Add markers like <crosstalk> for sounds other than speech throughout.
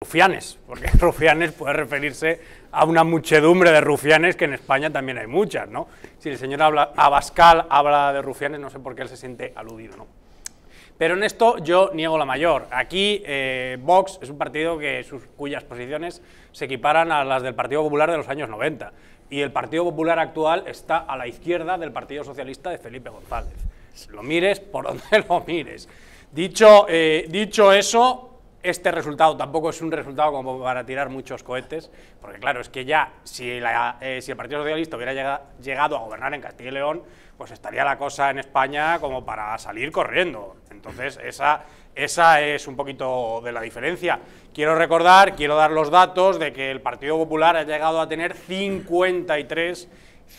rufianes, porque <laughs> rufianes puede referirse a una muchedumbre de rufianes que en España también hay muchas, ¿no? Si el señor Abascal habla de rufianes, no sé por qué él se siente aludido, ¿no? Pero en esto yo niego la mayor. Aquí eh, Vox es un partido que cuyas posiciones se equiparan a las del Partido Popular de los años 90. Y el Partido Popular actual está a la izquierda del Partido Socialista de Felipe González. Lo mires por <laughs> donde lo mires. Dicho, eh, dicho eso, este resultado tampoco es un resultado como para tirar muchos cohetes, porque claro, es que ya si, eh, el Partido Socialista hubiera llegado, a gobernar en Castilla y León, pues estaría la cosa en España como para salir corriendo. Entonces, esa, esa es un poquito de la diferencia. Quiero recordar, quiero dar los datos de que el Partido Popular ha llegado a tener 53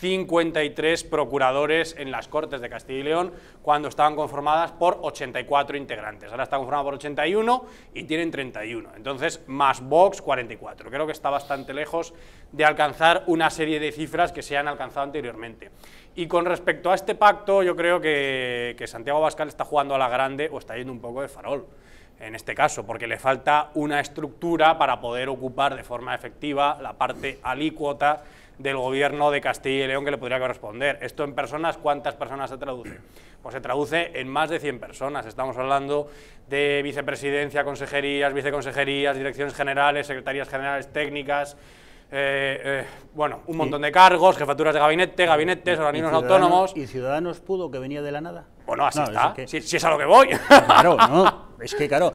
53 procuradores en las Cortes de Castilla y León cuando estaban conformadas por 84 integrantes. Ahora están conformadas por 81 y tienen 31. Entonces, más Vox 44. Creo que está bastante lejos de alcanzar una serie de cifras que se han alcanzado anteriormente. Y con respecto a este pacto, yo creo que, Santiago Bascal está jugando a la grande o está yendo un poco de farol en este caso, porque le falta una estructura para poder ocupar de forma efectiva la parte alícuota del gobierno de Castilla y León que le podría corresponder. Esto en personas, ¿cuántas personas se traduce? Pues se traduce en más de 100 personas. Estamos hablando de vicepresidencia, consejerías, viceconsejerías, direcciones generales, secretarías generales técnicas, eh, eh, bueno, un montón de cargos, jefaturas de gabinete, gabinetes, organismos autónomos. ¿Y Ciudadanos pudo que venía de la nada? Bueno, así está. si, es a lo que voy. Claro, no, es que claro,